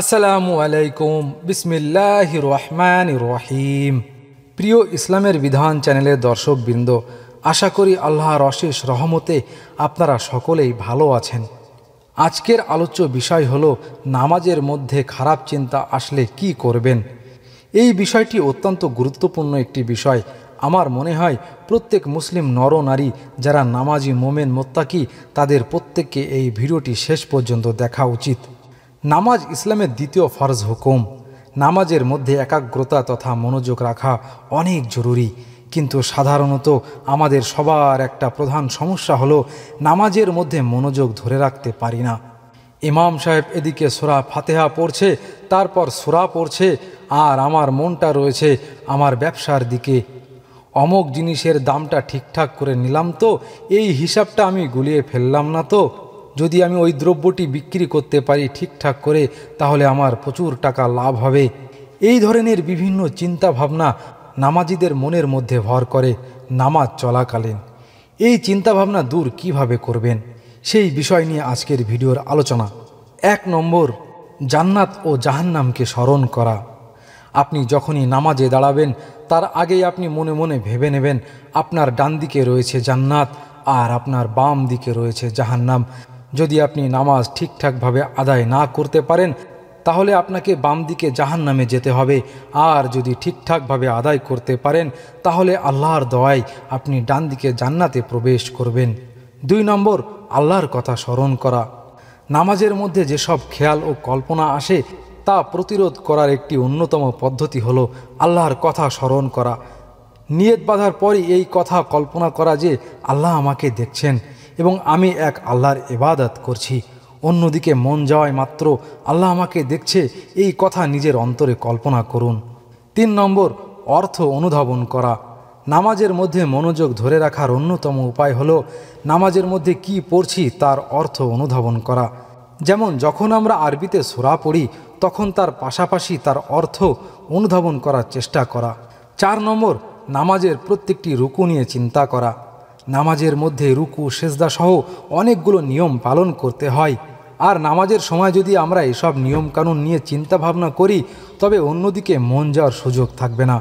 আসসালামু আলাইকুম বিসমিল্লাহ রহমান রহিম প্রিয় ইসলামের বিধান চ্যানেলের দর্শকবৃন্দ আশা করি আল্লাহর অশেষ রহমতে আপনারা সকলেই ভালো আছেন আজকের আলোচ্য বিষয় হলো নামাজের মধ্যে খারাপ চিন্তা আসলে কি করবেন এই বিষয়টি অত্যন্ত গুরুত্বপূর্ণ একটি বিষয় আমার মনে হয় প্রত্যেক মুসলিম নর নারী যারা নামাজি মোমেন মোত্তাকি তাদের প্রত্যেককে এই ভিডিওটি শেষ পর্যন্ত দেখা উচিত নামাজ ইসলামের দ্বিতীয় ফরজ হুকুম নামাজের মধ্যে একাগ্রতা তথা মনোযোগ রাখা অনেক জরুরি কিন্তু সাধারণত আমাদের সবার একটা প্রধান সমস্যা হলো নামাজের মধ্যে মনোযোগ ধরে রাখতে পারি না ইমাম সাহেব এদিকে সোরা ফাতেহা পড়ছে তারপর সোরা পড়ছে আর আমার মনটা রয়েছে আমার ব্যবসার দিকে অমক জিনিসের দামটা ঠিকঠাক করে নিলাম তো এই হিসাবটা আমি গুলিয়ে ফেললাম না তো যদি আমি ওই দ্রব্যটি বিক্রি করতে পারি ঠিকঠাক করে তাহলে আমার প্রচুর টাকা লাভ হবে এই ধরনের বিভিন্ন চিন্তা ভাবনা নামাজিদের মনের মধ্যে ভর করে নামাজ চলাকালীন এই চিন্তাভাবনা দূর কিভাবে করবেন সেই বিষয় নিয়ে আজকের ভিডিওর আলোচনা এক নম্বর জান্নাত ও জাহান্নামকে স্মরণ করা আপনি যখনই নামাজে দাঁড়াবেন তার আগেই আপনি মনে মনে ভেবে নেবেন আপনার ডান দিকে রয়েছে জান্নাত আর আপনার বাম দিকে রয়েছে জাহান্নাম যদি আপনি নামাজ ঠিকঠাকভাবে আদায় না করতে পারেন তাহলে আপনাকে বাম দিকে জাহান নামে যেতে হবে আর যদি ঠিকঠাকভাবে আদায় করতে পারেন তাহলে আল্লাহর দয়ায় আপনি ডান দিকে জান্নাতে প্রবেশ করবেন দুই নম্বর আল্লাহর কথা স্মরণ করা নামাজের মধ্যে যেসব খেয়াল ও কল্পনা আসে তা প্রতিরোধ করার একটি অন্যতম পদ্ধতি হল আল্লাহর কথা স্মরণ করা নিয়ত বাঁধার পরই এই কথা কল্পনা করা যে আল্লাহ আমাকে দেখছেন এবং আমি এক আল্লাহর এবাদত করছি অন্যদিকে মন যাওয়ায় মাত্র আল্লাহ আমাকে দেখছে এই কথা নিজের অন্তরে কল্পনা করুন তিন নম্বর অর্থ অনুধাবন করা নামাজের মধ্যে মনোযোগ ধরে রাখার অন্যতম উপায় হল নামাজের মধ্যে কি পড়ছি তার অর্থ অনুধাবন করা যেমন যখন আমরা আরবিতে সোরা পড়ি তখন তার পাশাপাশি তার অর্থ অনুধাবন করার চেষ্টা করা চার নম্বর নামাজের প্রত্যেকটি রুকু নিয়ে চিন্তা করা নামাজের মধ্যে রুকু সেজদা সহ অনেকগুলো নিয়ম পালন করতে হয় আর নামাজের সময় যদি আমরা এসব নিয়মকানুন নিয়ে চিন্তা ভাবনা করি তবে অন্যদিকে মন যাওয়ার সুযোগ থাকবে না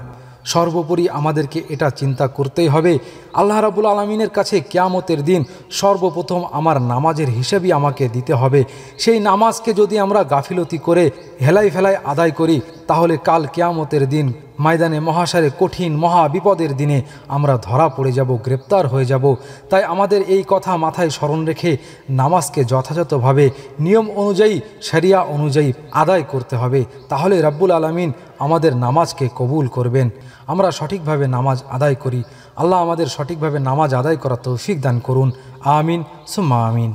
সর্বোপরি আমাদেরকে এটা চিন্তা করতেই হবে আল্লাহ রাবুল আলমিনের কাছে কেয়ামতের দিন সর্বপ্রথম আমার নামাজের হিসেবই আমাকে দিতে হবে সেই নামাজকে যদি আমরা গাফিলতি করে হেলাই ফেলায় আদায় করি তাহলে কাল কেয়ামতের দিন ময়দানে মহাসারে কঠিন মহা বিপদের দিনে আমরা ধরা পড়ে যাব গ্রেপ্তার হয়ে যাব তাই আমাদের এই কথা মাথায় স্মরণ রেখে নামাজকে যথাযথভাবে নিয়ম অনুযায়ী সেরিয়া অনুযায়ী আদায় করতে হবে তাহলে রাব্বুল আলমিন আমাদের নামাজকে কবুল করবেন আমরা সঠিকভাবে নামাজ আদায় করি আল্লাহ আমাদের সঠিকভাবে নামাজ আদায় করা তৌফিক দান করুন আমিন সুম্মা আমিন